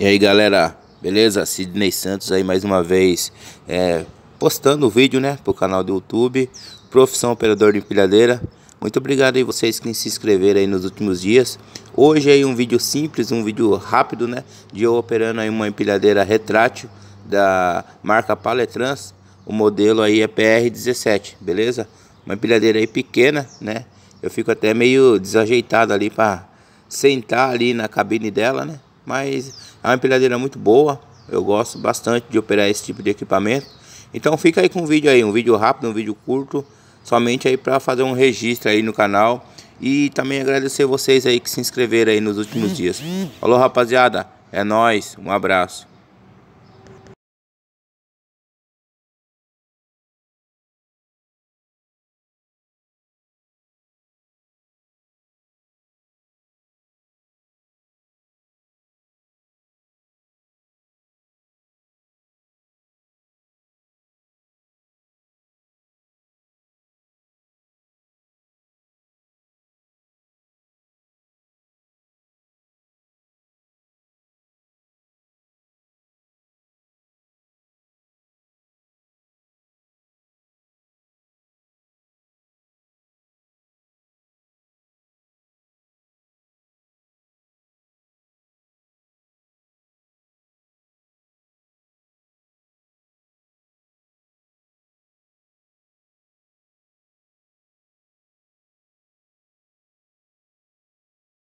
E aí galera, beleza? Sidney Santos aí mais uma vez é, postando o vídeo né, pro canal do YouTube Profissão Operador de Empilhadeira Muito obrigado aí vocês que se inscreveram aí nos últimos dias Hoje aí um vídeo simples, um vídeo rápido né De eu operando aí uma empilhadeira retrátil da marca Paletrans O modelo aí é PR17, beleza? Uma empilhadeira aí pequena né Eu fico até meio desajeitado ali para sentar ali na cabine dela né mas é uma empilhadeira muito boa. Eu gosto bastante de operar esse tipo de equipamento. Então fica aí com o vídeo aí, um vídeo rápido, um vídeo curto, somente aí para fazer um registro aí no canal e também agradecer vocês aí que se inscreveram aí nos últimos dias. Falou, rapaziada, é nós, um abraço.